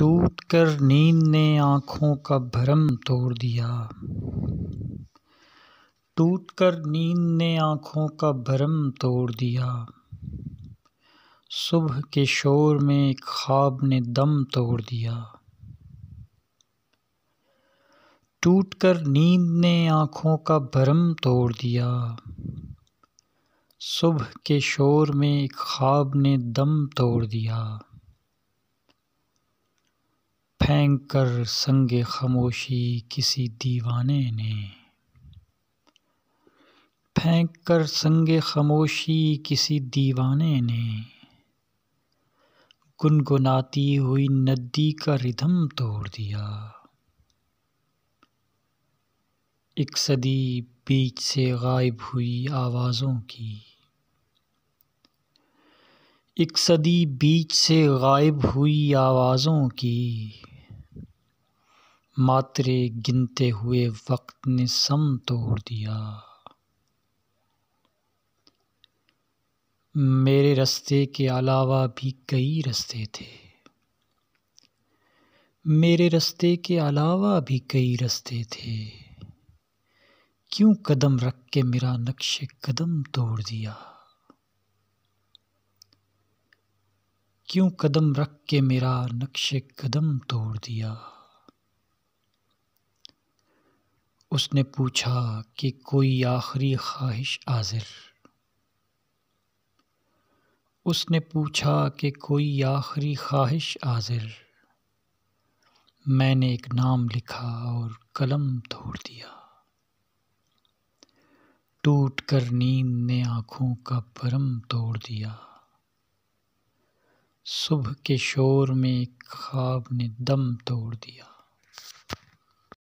टूट कर नींद ने आँखों का भ्रम तोड़ दिया टूट कर नींद ने आँखों का भ्रम तोड़ दिया सुबह के शोर में एक ख्वाब ने दम तोड़ दिया टूट कर नींद ने आँखों का भ्रम तोड़ दिया सुबह के शोर में एक ख्वाब ने दम तोड़ दिया फेंक कर संग खामोशी किसी दीवाने ने फेंक कर संग खामोशी किसी दीवाने ने गुनगुनाती हुई नदी का रिधम तोड़ दिया एक सदी बीच से गायब हुई आवाज़ों की एक सदी बीच से गायब हुई आवाज़ों की मात्रे गिनते हुए वक्त ने सम तोड़ दिया मेरे रस्ते के अलावा भी कई रस्ते थे मेरे रस्ते के अलावा भी कई रास्ते थे क्यों कदम रख के मेरा नक्शे कदम तोड़ दिया क्यों कदम रख के मेरा नक्शे कदम तोड़ दिया उसने पूछा कि कोई आखिरी ख्वाहिश आज़िर उसने पूछा कि कोई आखिरी ख्वाहिश आज़िर मैंने एक नाम लिखा और कलम तोड़ दिया टूट कर नींद ने आँखों का भरम तोड़ दिया सुबह के शोर में एक ख्वाब ने दम तोड़ दिया